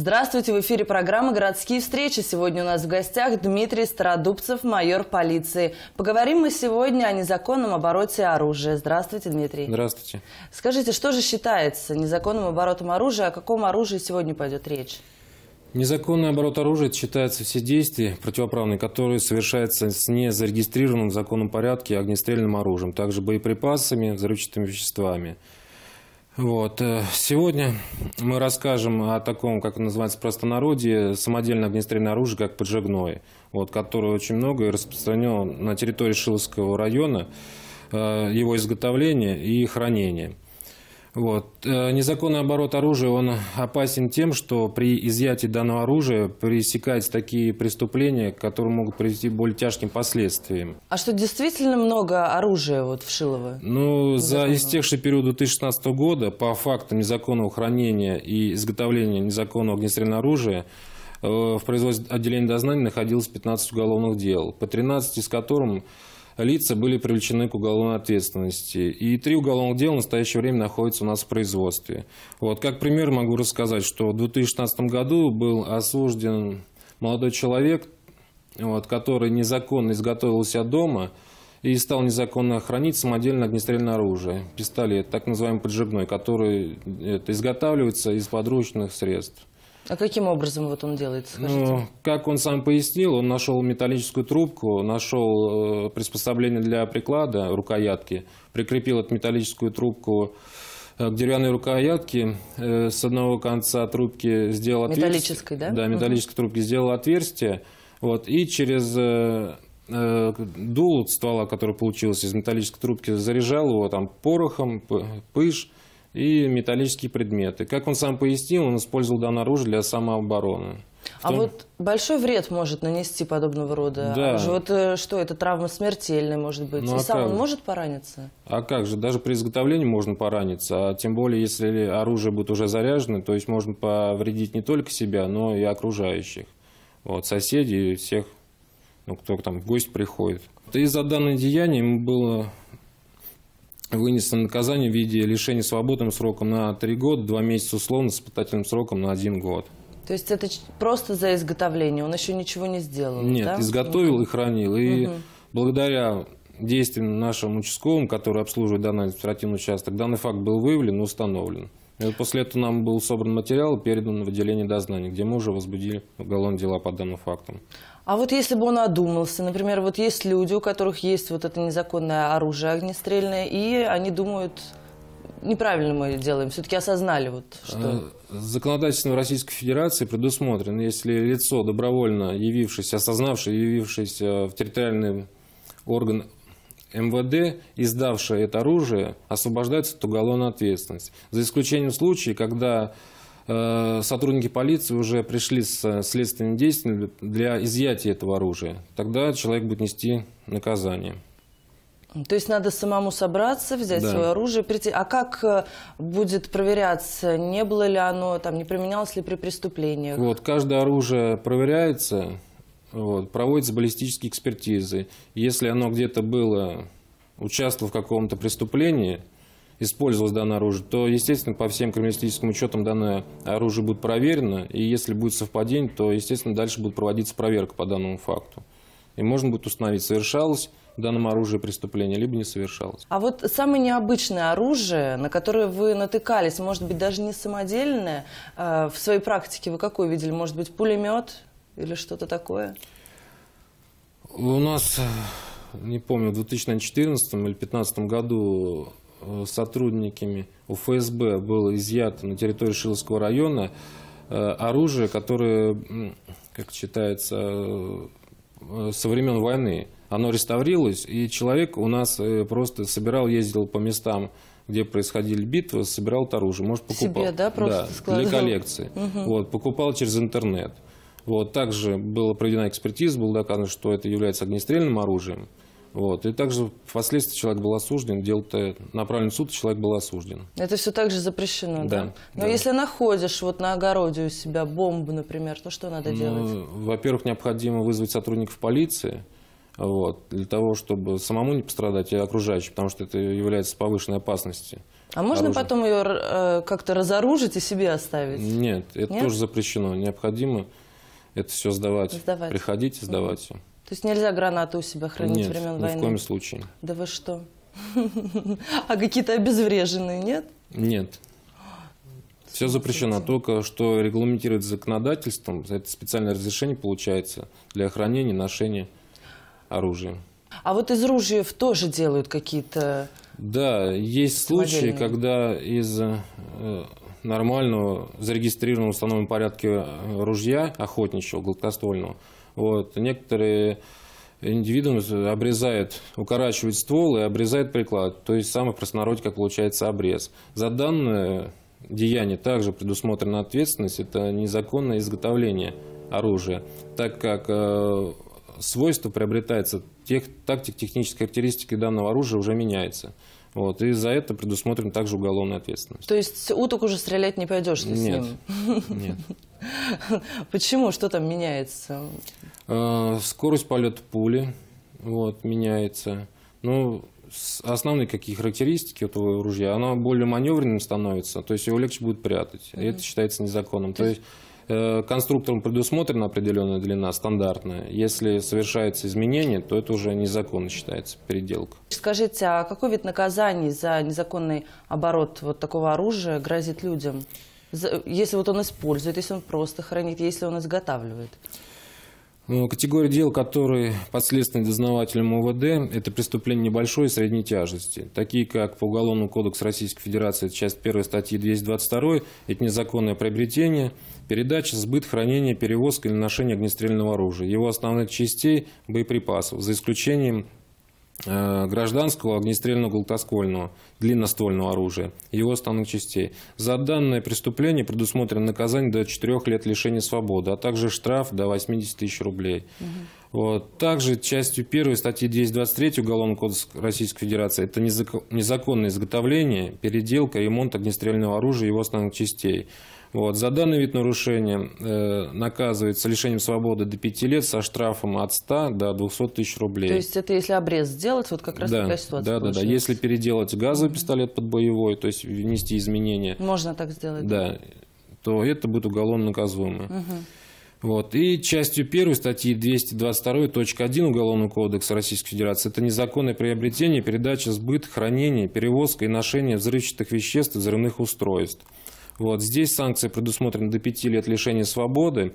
Здравствуйте, в эфире программа «Городские встречи». Сегодня у нас в гостях Дмитрий Стародубцев, майор полиции. Поговорим мы сегодня о незаконном обороте оружия. Здравствуйте, Дмитрий. Здравствуйте. Скажите, что же считается незаконным оборотом оружия, о каком оружии сегодня пойдет речь? Незаконный оборот оружия считается все действия противоправные, которые совершаются с незарегистрированным в законном порядке огнестрельным оружием, также боеприпасами, взрывчатыми веществами, вот. Э, сегодня мы расскажем о таком, как называется в простонародье, самодельное огнестрельное оружие, как поджигное, вот, которое очень много и распространено на территории Шиловского района, э, его изготовление и хранение. Вот. Э, незаконный оборот оружия он опасен тем, что при изъятии данного оружия пресекаются такие преступления, которые могут привести к более тяжким последствиям. А что, действительно много оружия вот в Шилово? Ну, за истекший период 2016 года по факту незаконного хранения и изготовления незаконного огнестрельного оружия э, в производстве отделения дознания находилось 15 уголовных дел, по 13 из которых лица были привлечены к уголовной ответственности. И три уголовных дела в настоящее время находятся у нас в производстве. Вот, как пример могу рассказать, что в 2016 году был осужден молодой человек, вот, который незаконно изготовился дома и стал незаконно хранить самодельное огнестрельное оружие, пистолет, так называемый поджигной, который это, изготавливается из подручных средств. А каким образом вот он делает, Ну, как он сам пояснил, он нашел металлическую трубку, нашел э, приспособление для приклада, рукоятки, прикрепил эту металлическую трубку э, к деревянной рукоятке, э, с одного конца трубки сделал отверстие. Металлической, да? Да, металлической угу. трубки сделал отверстие, вот, и через... Э, э дул ствола, который получился из металлической трубки, заряжал его там порохом, пыш, и металлические предметы. Как он сам пояснил, он использовал данное оружие для самообороны. В а вот большой вред может нанести подобного рода да. оружие. Вот э, что, это травма смертельная может быть. Ну, и а сам как? он может пораниться? А как же, даже при изготовлении можно пораниться. А тем более, если оружие будет уже заряжено, то есть можно повредить не только себя, но и окружающих. Вот, соседей всех, ну, кто там в гости приходит. Из-за данного деяния ему было вынесено наказание в виде лишения свободным сроком на 3 года, 2 месяца условно с испытательным сроком на 1 год. То есть это просто за изготовление, он еще ничего не сделал? Нет, да? изготовил и хранил. И угу. благодаря действиям нашим участковым, который обслуживает данный административный участок, данный факт был выявлен и установлен после этого нам был собран материал и передан в отделение дознания, где мы уже возбудили уголовные дела по данным фактам. А вот если бы он одумался, например, вот есть люди, у которых есть вот это незаконное оружие огнестрельное, и они думают, неправильно мы делаем, все-таки осознали вот что... Э, законодательство Российской Федерации предусмотрено, если лицо, добровольно явившееся, осознавшее, явившееся в территориальный орган МВД, издавшее это оружие, освобождается от уголовной ответственности. За исключением случаев, когда э, сотрудники полиции уже пришли с э, следственными действиями для изъятия этого оружия. Тогда человек будет нести наказание. То есть надо самому собраться, взять да. свое оружие, прийти. А как э, будет проверяться, не было ли оно, там, не применялось ли при преступлении? Вот, каждое оружие проверяется, вот, проводятся баллистические экспертизы. Если оно где-то было, участвовало в каком-то преступлении, использовалось данное оружие, то, естественно, по всем криминалистическим учетам данное оружие будет проверено, и если будет совпадение, то, естественно, дальше будет проводиться проверка по данному факту. И можно будет установить, совершалось данном оружии преступление, либо не совершалось. А вот самое необычное оружие, на которое вы натыкались, может быть, даже не самодельное, э, в своей практике вы какое видели? Может быть, пулемет, или что-то такое? У нас, не помню, в 2014 или 2015 году э, сотрудниками УФСБ было изъято на территории Шиловского района э, оружие, которое, как считается, э, со времен войны. Оно реставрировалось, и человек у нас просто собирал, ездил по местам, где происходили битвы, собирал это оружие. Может, покупал. Себе, да, просто да, Для коллекции. Угу. Вот, покупал через интернет. Вот, также была проведена экспертиза, было доказано, что это является огнестрельным оружием. Вот. И также впоследствии человек был осужден, дело-то направлен в суд, человек был осужден. Это все также запрещено, да? да? Но да. если находишь вот на огороде у себя бомбу, например, то что надо ну, делать? Во-первых, необходимо вызвать сотрудников полиции, вот, для того, чтобы самому не пострадать и окружающим, потому что это является повышенной опасностью. А можно оружие. потом ее э, как-то разоружить и себе оставить? Нет, это Нет? тоже запрещено. Необходимо это все сдавать. сдавать. Приходите, сдавать То есть нельзя гранаты у себя хранить нет, времен войны? ни в коем случае. Да вы что? А какие-то обезвреженные, нет? Нет. Все запрещено. Только что регламентирует законодательством, это специальное разрешение получается для хранения, ношения оружия. А вот из ружьев тоже делают какие-то... Да, есть случаи, когда из э, нормального, зарегистрированного в установленном порядке э, ружья охотничьего, гладкоствольного. Вот. Некоторые индивидуумы обрезают, укорачивают ствол и обрезают приклад. То есть самый простонародье, как получается, обрез. За данное деяние также предусмотрена ответственность. Это незаконное изготовление оружия, так как э, свойство приобретается, тех, тактик, технические характеристики данного оружия уже меняется. Вот, и за это предусмотрена также уголовная ответственность. То есть уток уже стрелять не пойдешь ты нет, с ним? Нет. Почему? Что там меняется? А, скорость полета пули вот, меняется. Ну, основные какие характеристики этого ружья, оно более маневренным становится, то есть его легче будет прятать. Mm-hmm. это считается незаконным. То, то есть Э, конструктором предусмотрена определенная длина, стандартная. Если совершается изменение, то это уже незаконно считается, переделка. Скажите, а какой вид наказаний за незаконный оборот вот такого оружия грозит людям? Если вот он использует, если он просто хранит, если он изготавливает? Э, категория дел, которые подследственны дознавателям УВД, это преступления небольшой и средней тяжести, такие как по Уголовному кодексу Российской Федерации, часть 1 статьи 222, это незаконное приобретение, передача, сбыт, хранение, перевозка или ношение огнестрельного оружия, его основных частей, боеприпасов, за исключением Э, гражданского огнестрельного гладкоствольного длинноствольного оружия и его основных частей. За данное преступление предусмотрено наказание до 4 лет лишения свободы, а также штраф до 80 тысяч рублей. Угу. Вот. Также частью 1 статьи 223 Уголовного кодекса Российской Федерации это незаконное изготовление, переделка, ремонт огнестрельного оружия и его основных частей. Вот. За данный вид нарушения э, наказывается лишением свободы до 5 лет со штрафом от 100 до 200 тысяч рублей. То есть это если обрез сделать, вот как раз да, такая ситуация Да, да, да. Если переделать газовый пистолет под боевой, то есть внести изменения. Можно так сделать. Да, то это будет уголовно наказуемо. Угу. Вот. И частью первой статьи 222.1 Уголовного кодекса Российской Федерации это незаконное приобретение, передача, сбыт, хранение, перевозка и ношение взрывчатых веществ и взрывных устройств. Вот. Здесь санкции предусмотрены до 5 лет лишения свободы.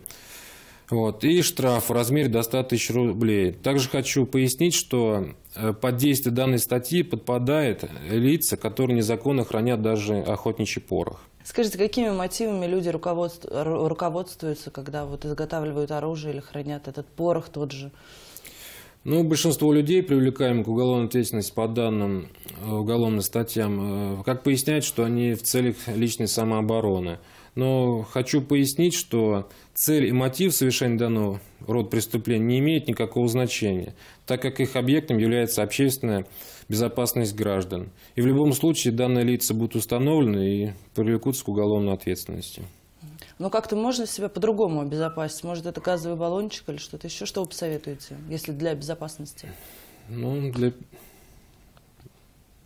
Вот, и штраф в размере до 100 тысяч рублей. Также хочу пояснить, что э, под действие данной статьи подпадает лица, которые незаконно хранят даже охотничий порох. Скажите, какими мотивами люди руководствуются, когда вот изготавливают оружие или хранят этот порох тот же? Ну, большинство людей, привлекаемых к уголовной ответственности по данным э, уголовным статьям, э, как поясняют, что они в целях личной самообороны. Но хочу пояснить, что цель и мотив совершения данного рода преступления не имеют никакого значения, так как их объектом является общественная безопасность граждан. И в любом случае данные лица будут установлены и привлекутся к уголовной ответственности. Но как-то можно себя по-другому обезопасить? Может, это газовый баллончик или что-то еще? Что вы посоветуете, если для безопасности? Ну, для...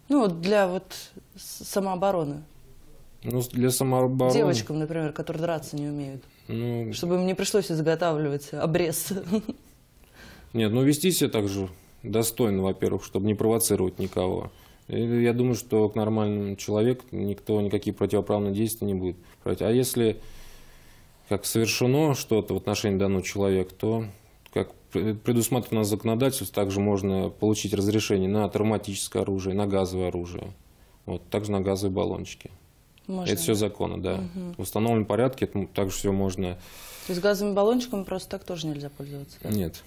Ну, для вот самообороны. Ну, для самообороны. Девочкам, например, которые драться не умеют. Ну... Чтобы им не пришлось изготавливать обрез. Нет, ну вести себя так же достойно, во-первых, чтобы не провоцировать никого. я думаю, что к нормальному человеку никто никакие противоправные действия не будет. А если как совершено что-то в отношении данного человека, то, как предусмотрено законодательством, также можно получить разрешение на травматическое оружие, на газовое оружие, вот, также на газовые баллончики. Можно. Это все законно, да. Угу. В установленном порядке это также все можно. То есть газовыми баллончиками просто так тоже нельзя пользоваться? Да? Нет.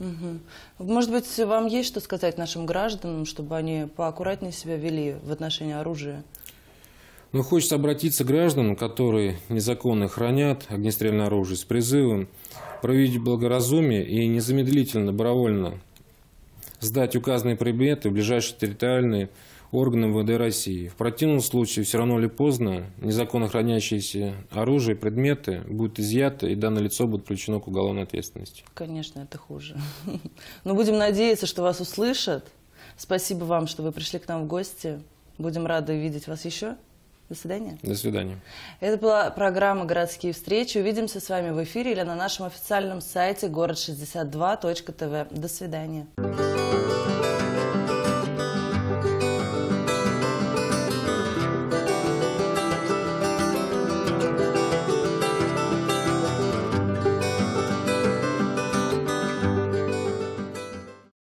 Угу. Может быть, вам есть что сказать нашим гражданам, чтобы они поаккуратнее себя вели в отношении оружия? Но хочется обратиться к гражданам, которые незаконно хранят огнестрельное оружие с призывом проявить благоразумие и незамедлительно, добровольно сдать указанные предметы в ближайшие территориальные органы МВД России. В противном случае, все равно или поздно, незаконно хранящиеся оружие, и предметы будут изъяты, и данное лицо будет включено к уголовной ответственности. Конечно, это хуже. Но ну, будем надеяться, что вас услышат. Спасибо вам, что вы пришли к нам в гости. Будем рады видеть вас еще. До свидания. До свидания. Это была программа «Городские встречи». Увидимся с вами в эфире или на нашем официальном сайте город62.тв. До свидания.